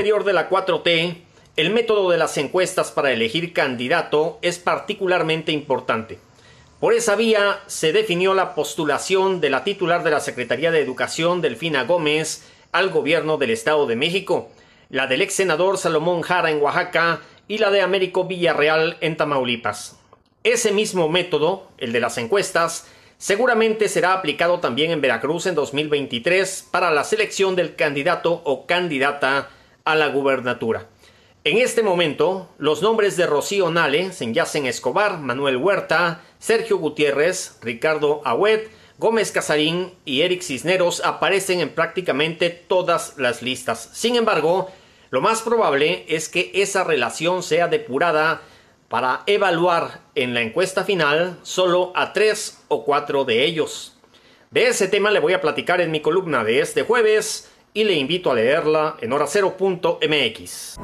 interior de la 4T, el método de las encuestas para elegir candidato es particularmente importante. Por esa vía se definió la postulación de la titular de la Secretaría de Educación, Delfina Gómez, al gobierno del Estado de México, la del ex senador Salomón Jara en Oaxaca y la de Américo Villarreal en Tamaulipas. Ese mismo método, el de las encuestas, seguramente será aplicado también en Veracruz en 2023 para la selección del candidato o candidata a la gubernatura. En este momento, los nombres de Rocío Nale, Senyacen Escobar, Manuel Huerta, Sergio Gutiérrez, Ricardo Agüet, Gómez Casarín y Eric Cisneros aparecen en prácticamente todas las listas. Sin embargo, lo más probable es que esa relación sea depurada para evaluar en la encuesta final solo a tres o cuatro de ellos. De ese tema le voy a platicar en mi columna de este jueves y le invito a leerla en horacero.mx.